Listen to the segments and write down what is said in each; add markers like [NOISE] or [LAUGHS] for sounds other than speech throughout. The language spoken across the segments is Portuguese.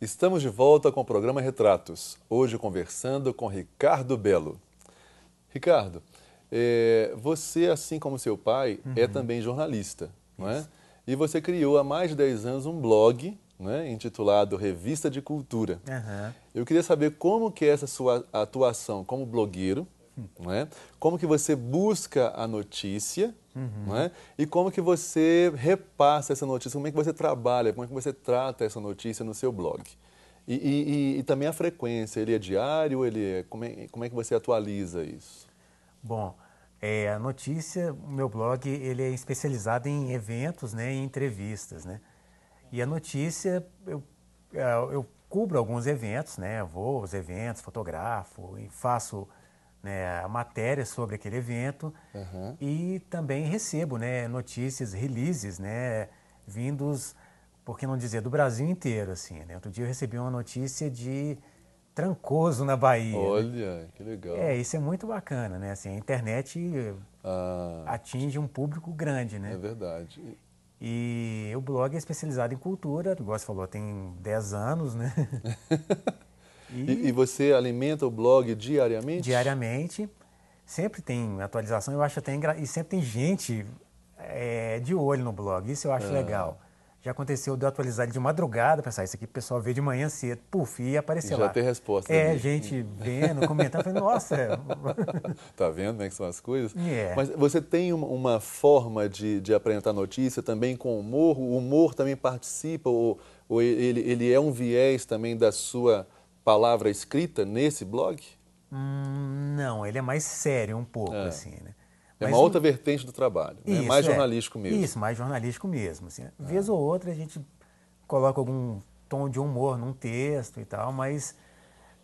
Estamos de volta com o programa Retratos, hoje conversando com Ricardo Belo. Ricardo, é, você, assim como seu pai, é uhum. é também jornalista, não é? E você criou há mais de 10 anos um blog né, intitulado Revista de Cultura. Uhum. Eu queria saber como que é essa sua atuação como blogueiro, não é? Como que você busca a notícia, uhum. não é? E como que você repassa essa notícia, como é que você trabalha, como é que você trata essa notícia no seu blog. E, e, e, e também a frequência, ele é diário, ele é, como, é, como é que você atualiza isso? Bom, é, a notícia, o meu blog, ele é especializado em eventos, né, em entrevistas, né? E a notícia, eu, é, eu cubro alguns eventos, né? vou aos eventos, fotografo, faço né, matéria sobre aquele evento uhum. e também recebo né, notícias, releases, né, vindos, por que não dizer, do Brasil inteiro. Assim, né? Outro dia eu recebi uma notícia de Trancoso na Bahia. Né. Olha, que legal. É, isso é muito bacana, né? Assim, a internet ah. atinge um público grande, né? É verdade. E o blog é especializado em cultura, o você falou, tem 10 anos, né? [LAUGHS] E, e você alimenta o blog diariamente? Diariamente. Sempre tem atualização, eu acho até engra... E sempre tem gente é, de olho no blog, isso eu acho é. legal. Já aconteceu de eu atualizar de madrugada, pensar, isso aqui o pessoal vê de manhã cedo, puf, e apareceu lá. Já tem resposta. É, ali. gente vendo, comentando, falei, nossa. [LAUGHS] tá vendo como é que são as coisas? É. Mas você tem uma, uma forma de, de apresentar notícia também com humor? O humor também participa ou, ou ele, ele é um viés também da sua palavra escrita nesse blog? Hum, não, ele é mais sério um pouco, é. assim, né? É uma outra vertente do trabalho, né? mais é. jornalístico é. mesmo. Isso, mais jornalístico mesmo. Assim. É. Vez ou outra a gente coloca algum tom de humor num texto e tal, mas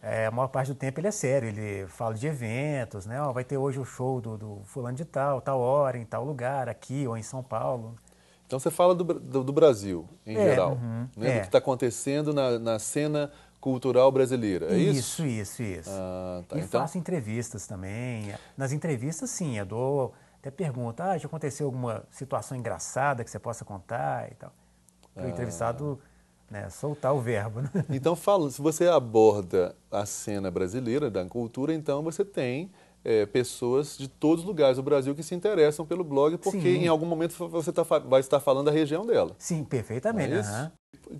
é, a maior parte do tempo ele é sério, ele fala de eventos, né? vai ter hoje o show do, do, fulano de tal, tal hora, em tal lugar, aqui ou em São Paulo. Então você fala do, do, do Brasil, em é, geral, uhum, né? do é. que está acontecendo na, na cena cultural brasileira, é isso? Isso, isso, isso. Ah, tá. E então... faço entrevistas também. Nas entrevistas, sim, eu dou até pergunta, ah, já aconteceu alguma situação engraçada que você possa contar e tal. Para o ah. entrevistado né, soltar o verbo. Né? [LAUGHS] Então, fala, se você aborda a cena brasileira da cultura, então você tem é, pessoas de todos os lugares do Brasil que se interessam pelo blog, porque Sim. em algum momento você tá, vai estar falando da região dela. Sim, perfeitamente.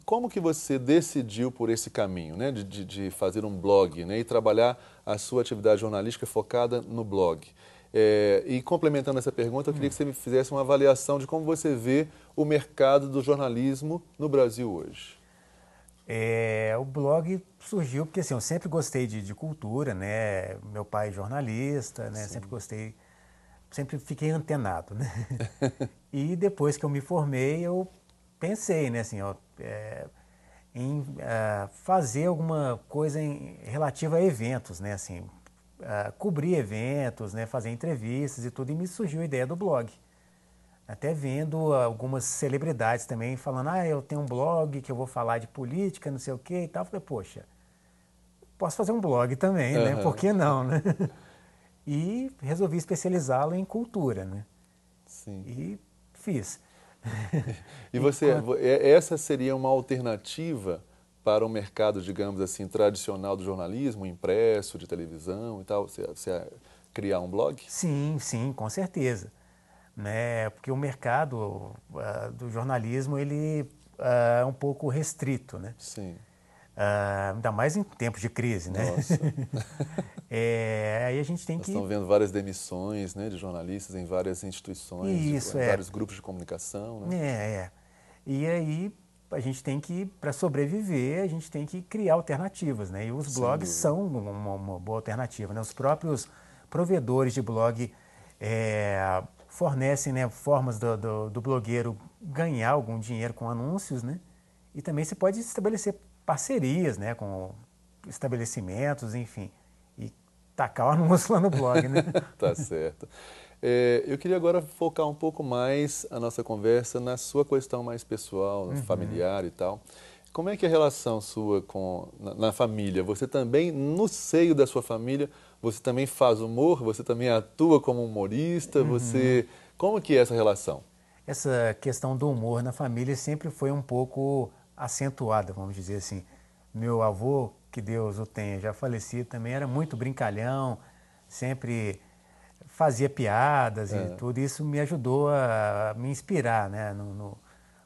Como que você decidiu por esse caminho, né, de, de fazer um blog, né, e trabalhar a sua atividade jornalística focada no blog? É, e complementando essa pergunta, eu queria que você me fizesse uma avaliação de como você vê o mercado do jornalismo no Brasil hoje. É, o blog surgiu porque assim, eu sempre gostei de, de cultura, né? Meu pai é jornalista, né? Sim. Sempre gostei, sempre fiquei antenado, né? [LAUGHS] e depois que eu me formei, eu pensei, né? Assim, ó, é, em é, fazer alguma coisa em, relativa a eventos, né? Assim, é, cobrir eventos, né? Fazer entrevistas e tudo. E me surgiu a ideia do blog. Até vendo algumas celebridades também falando, ah, eu tenho um blog que eu vou falar de política, não sei o quê e tal. falei, poxa, posso fazer um blog também, uhum. né? Por que não, né? [LAUGHS] e resolvi especializá-lo em cultura, né? Sim. E fiz. [LAUGHS] e você, é, essa seria uma alternativa para o um mercado, digamos assim, tradicional do jornalismo, impresso, de televisão e tal? Você, você criar um blog? Sim, sim, com certeza. Né? Porque o mercado uh, do jornalismo ele uh, é um pouco restrito, né? Sim. Uh, ainda mais em tempos de crise, né? Nossa. [LAUGHS] é, aí a gente tem Nós que. Estão vendo várias demissões né, de jornalistas em várias instituições, Isso, de, é. vários grupos de comunicação. Né? É, é. E aí a gente tem que, para sobreviver, a gente tem que criar alternativas, né? E os blogs são uma, uma, boa alternativa. Né? Os próprios provedores de blog é, fornecem né, formas do, do, do blogueiro ganhar algum dinheiro com anúncios, né? E também você pode estabelecer parcerias né, com estabelecimentos, enfim, e tacar o anúncio lá no blog. Né? [LAUGHS] tá certo. É, eu queria agora focar um pouco mais a nossa conversa na sua questão mais pessoal, uhum. familiar e tal. Como é que é a relação sua com na, na, família? Você também no seio da sua família, você também faz humor, você também atua como humorista, uhum. você como que é essa relação? Essa questão do humor na família sempre foi um pouco acentuada, vamos dizer assim. Meu avô, que Deus o tenha, já falecido, também era muito brincalhão, sempre fazia piadas é. e tudo. Isso me ajudou a me inspirar né, no, no,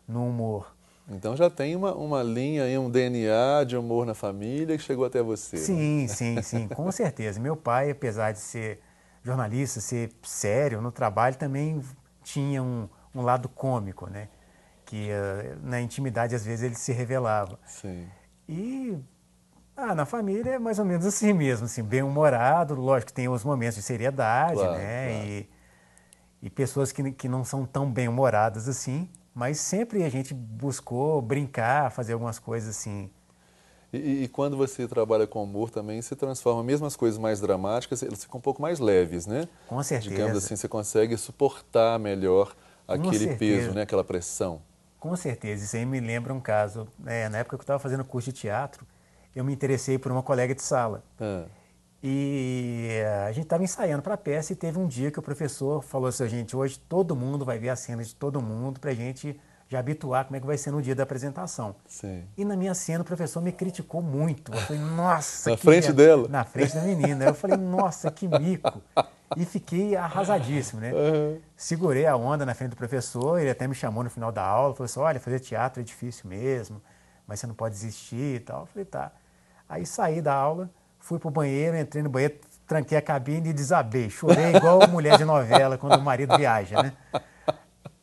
no humor. Então já tem uma, uma linha e um DNA de humor na família que chegou até você. Sim, né? sim, sim, com [LAUGHS] certeza. Meu pai, apesar de ser jornalista, ser sério no trabalho, também tinha um, um lado cômico, né? que uh, na intimidade às vezes ele se revelava. Sim. E ah, na família é mais ou menos assim mesmo, assim, bem humorado, lógico que tem os momentos de seriedade, claro, né? Claro. E, e pessoas que, que não são tão bem humoradas assim, mas sempre a gente buscou brincar, fazer algumas coisas assim. E, e, quando você trabalha com humor também, se transforma mesmo as coisas mais dramáticas, elas ficam um pouco mais leves, né? Com certeza. Digamos assim, você consegue suportar melhor aquele peso, né? aquela pressão. Com certeza, isso aí me lembra um caso. É, na época que eu estava fazendo curso de teatro, eu me interessei por uma colega de sala. Ah. E eh, a gente estava ensaiando para a peça e teve um dia que o professor falou assim, gente, hoje todo mundo vai ver a cena de todo mundo para a gente já habituar como é que vai ser no dia da apresentação. Sim. E na minha cena o professor me criticou muito. Eu falei, nossa... na frente merda. dela? Na frente da menina. Eu falei, nossa, que mico e fiquei arrasadíssimo, né? Uhum. Segurei a onda na frente do professor, ele até me chamou no final da aula, falou assim, olha, fazer teatro é difícil mesmo, mas você não pode desistir e tal. Eu falei, tá. Aí saí da aula, fui pro banheiro, entrei no banheiro, tranquei a cabine e desabei. Chorei igual [LAUGHS] mulher de novela quando o marido viaja, né?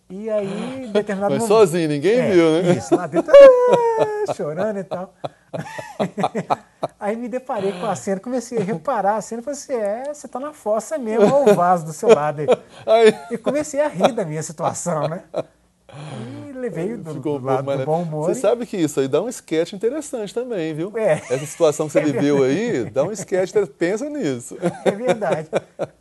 E aí, em determinado Mas momento. sozinho, ninguém é, viu, né? Isso, lá dentro, [LAUGHS] ah, chorando e tal. [LAUGHS] Aí me deparei com a cena, comecei a reparar a cena e falei assim: é, você tá na fossa mesmo, olha o vaso do seu lado aí. E comecei a rir da minha situação, né? E levei do, do lado bom, do bom humor. Você e... sabe que isso aí dá um sketch interessante também, viu? É. Essa situação que você é viveu aí, dá um sketch, pensa nisso. É verdade.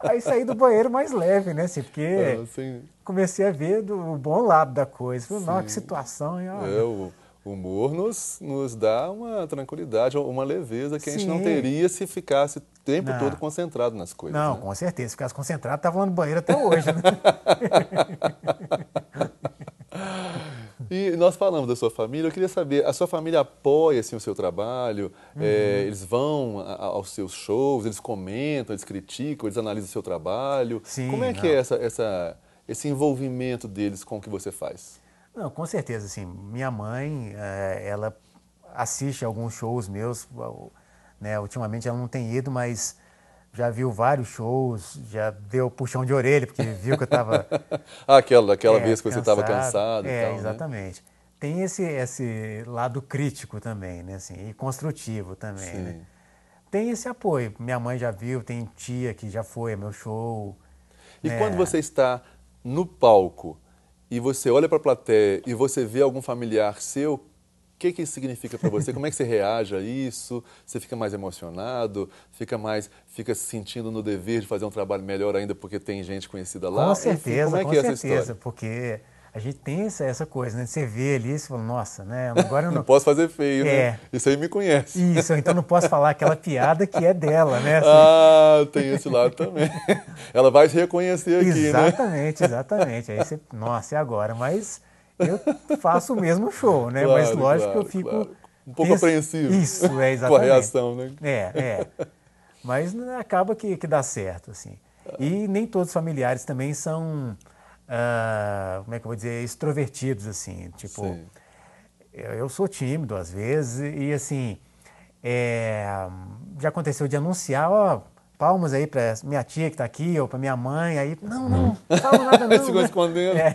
Aí saí do banheiro mais leve, né? Assim, porque ah, comecei a ver do, bom lado da coisa. Falei, nossa, que situação. E, é, o o humor nos, nos dá uma tranquilidade, uma leveza que Sim. a gente não teria se ficasse o tempo não. todo concentrado nas coisas. Não, né? com certeza. Se ficasse concentrado, estava falando no banheiro até hoje. Né? [LAUGHS] E nós falamos da sua família, eu queria saber, a sua família apoia assim, o seu trabalho? Uhum. É, eles vão a, aos seus shows, eles comentam, eles criticam, eles analisam o seu trabalho. Sim, Como é não. que é essa, essa, esse envolvimento deles com o que você faz? Não, com certeza, assim, minha mãe, eh, ela assiste alguns shows meus, né, ultimamente ela não tem ido, mas já viu vários shows, já deu puxão de orelha, porque viu que eu estava... ah, [LAUGHS] aquela, aquela é, vez que você estava cansado é, e tal, né? exatamente. Né? Tem esse, esse lado crítico também, né, assim, e construtivo também, né. Sim. né? Tem esse apoio, minha mãe já viu, tem tia que já foi ao meu show. E né? quando você está no palco, e você olha para a plateia e você vê algum familiar seu, o que, que isso significa para você? Como é que você reage a isso? Você fica mais emocionado? Fica mais, fica se sentindo no dever de fazer um trabalho melhor ainda porque tem gente conhecida lá? Com certeza, Enfim, como é que com é certeza, essa história? porque a gente tem essa, essa coisa, né? Você vê ali e fala, nossa, né? Agora eu [LAUGHS] não... não posso fazer feio, né? é. né? Isso aí me conhece. Isso, então não posso falar aquela [LAUGHS] piada que é dela, né? Assim... Ah, tem esse lado também. [LAUGHS] Ela vai se reconhecer aqui, né? Exatamente, né? exatamente. Aí você, nossa, e agora? Mas eu faço o mesmo show, né? Claro, Mas lógico claro, que eu fico... Claro. Um pouco apreensivo. Isso, é exatamente. Com a reação, né? É, é. Mas né, acaba que, que dá certo, assim. E nem todos os familiares também são uh, como é que eu vou dizer, extrovertidos, assim, tipo, Sim. eu, eu sou tímido às vezes e, assim, é, já aconteceu de anunciar, ó, palmas aí para minha tia que está aqui ou para minha mãe, aí, não, não, uhum. não nada [LAUGHS] não. Ficou né? escondendo. É.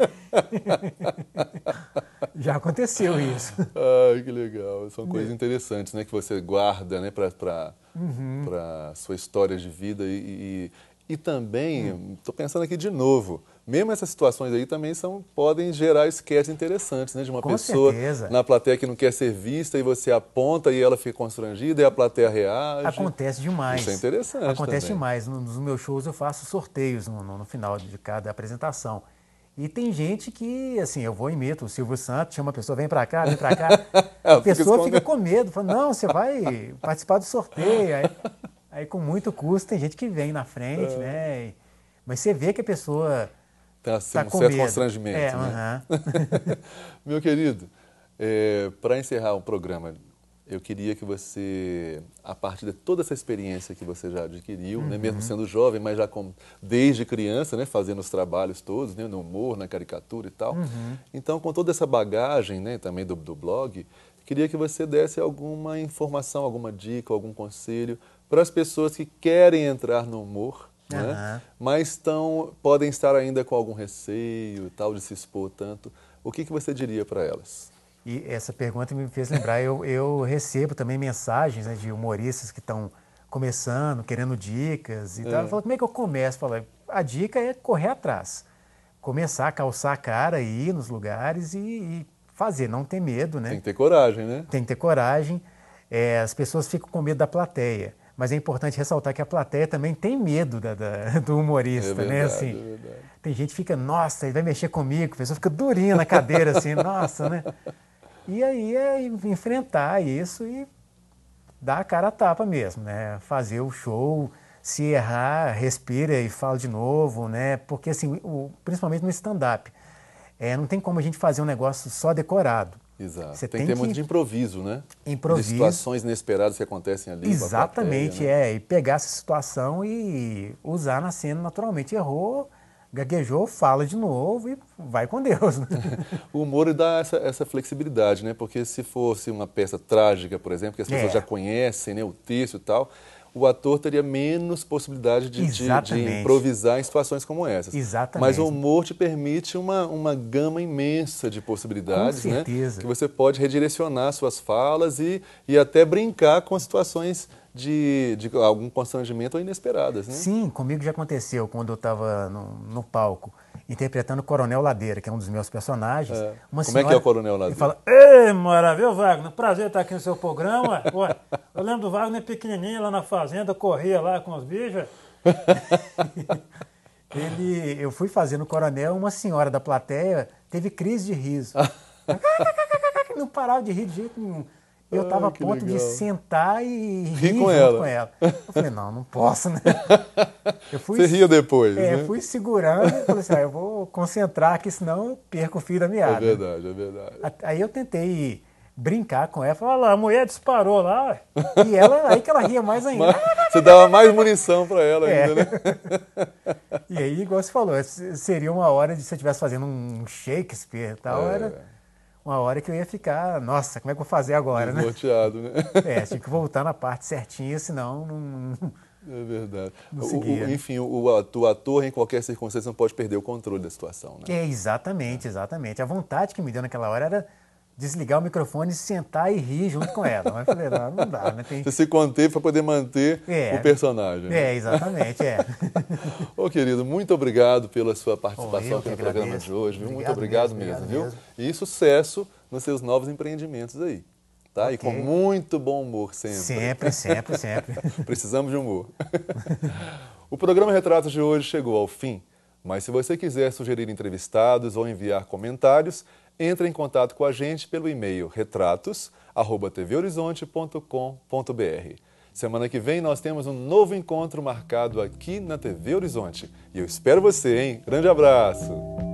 [LAUGHS] já aconteceu isso. Ai, que legal. São coisas né? interessantes, né, que você guarda, né, para uhum. para sua história de vida e, e, e também, estou hum. pensando aqui de novo, mesmo essas situações aí também são, podem gerar esquetes interessantes, né? De uma Com pessoa certeza. na plateia que não quer ser vista e você aponta e ela fica constrangida e a plateia reage. Acontece demais. Isso é interessante. Acontece também. demais. Nos meus shows eu faço sorteios no, no, no final de cada apresentação. E tem gente que, assim, eu vou e meto o Silvio Santos, chama a pessoa, vem para cá, vem pra cá. [LAUGHS] A pessoa fica com medo, fala, não, você vai participar do sorteio. Aí, aí, com muito custo, tem gente que vem na frente, é. né? Mas você vê que a pessoa tá sendo tá um certo medo. constrangimento. É, né? uh [LAUGHS] -huh. Meu querido, é, para encerrar o programa, eu queria que você, a partir de toda essa experiência que você já adquiriu, uhum. né, mesmo uhum. sendo jovem, mas já com, desde criança, né, fazendo os trabalhos todos, né, no humor, na caricatura e tal. Uhum. Então, com toda essa bagagem né, também do, do blog, queria que você desse alguma informação, alguma dica, algum conselho para as pessoas que querem entrar no humor, Uhum. Né? Mas tão, podem estar ainda com algum receio e tal de se expor tanto. O que, que você diria para elas? E essa pergunta me fez lembrar, eu, eu recebo também mensagens né, de humoristas que estão começando, querendo dicas e é. tal. Falo, como é que eu começo? Falo, a dica é correr atrás. Começar a calçar a cara, ir nos lugares e, e fazer, não ter medo, né? Tem que ter coragem, né? Tem que ter coragem. É, as pessoas ficam com medo da plateia. Mas é importante ressaltar que a plateia também tem medo da, da, [LAUGHS] do humorista, é verdade, né? Assim, é Tem gente que fica, nossa, ele vai mexer comigo, a pessoa fica durinha na cadeira, assim, [LAUGHS] nossa, né? E aí é enfrentar isso e dar a cara a tapa mesmo, né? Fazer o show, se errar, respira e fala de novo, né? Porque assim, o, principalmente no stand-up, é, não tem como a gente fazer um negócio só decorado. Exato. Você tem, tem que ter muito de improviso, né? Improviso. De situações inesperadas que acontecem ali. Exatamente, plateia, né? é. E pegar essa situação e usar na cena naturalmente. Errou, gaguejou, fala de novo e vai com Deus. Né? [LAUGHS] o humor dá essa, essa, flexibilidade, né? Porque se fosse uma peça trágica, por exemplo, que as pessoas é. já conhecem né, o texto e tal, o ator teria menos possibilidade de, de, de, improvisar em situações como essas. Exatamente. Mas o humor te permite uma, uma gama imensa de possibilidades, com né? certeza. Né? Que você pode redirecionar suas falas e, e até brincar com situações de, de algum constrangimento ou inesperadas, né? Sim, comigo já aconteceu quando eu estava no, no palco interpretando o Coronel Ladeira, que é um dos meus personagens. É. Como senhora, é que é o Coronel Ladeira? Ele fala, ei, maravilha, Wagner, prazer estar aqui no seu programa. [LAUGHS] Ué, eu lembro do Wagner pequenininho lá na fazenda, corria lá com os bichos. [LAUGHS] ele, eu fui fazendo o Coronel, uma senhora da plateia teve crise de riso. [LAUGHS] Não parava de rir de jeito nenhum. Eu estava a ponto legal. de sentar e rir com ela. com ela. Eu falei, não, não posso, né? [LAUGHS] Eu fui, Você ria depois, é, né? fui segurando e falei assim, ah, eu vou concentrar aqui, senão eu perco o fio da é meada. É verdade, é verdade. Aí eu tentei brincar com ela, falar, olha lá, a mulher disparou lá, e ela, aí que ela ria mais ainda. você dava mais munição para ela é. ainda, né? [LAUGHS] E aí, igual você falou, seria uma hora de se eu estivesse fazendo um Shakespeare e tal, é. era uma hora que eu ia ficar, nossa, como é que eu vou fazer agora, né? Desnorteado, né? né? [LAUGHS] é, tinha que voltar na parte certinha, senão não... É verdade. O, o, enfim, o, o ator, em qualquer circunstância, não pode perder o controle da situação, né? É, exatamente, exatamente. A vontade que me deu naquela hora era desligar o microfone, sentar e rir junto com ela. Mas falei, não, não dá, né? Tem... Você se conter para poder manter é, o personagem. Né? É, exatamente, é. Ô, querido, muito obrigado pela sua participação aqui no programa de hoje. Obrigado muito obrigado mesmo, mesmo, obrigado mesmo, viu? E sucesso nos seus novos empreendimentos aí. Tá? Okay. E com muito bom humor sempre. Sempre, sempre, sempre. [LAUGHS] Precisamos de humor. o programa Retratos de hoje chegou ao fim, mas se você quiser sugerir entrevistados ou enviar comentários, entre em contato com a gente pelo e-mail retratos@tvhorizonte.com.br. Semana que vem nós temos um novo encontro marcado aqui na TV Horizonte. E eu espero você, hein? Grande abraço!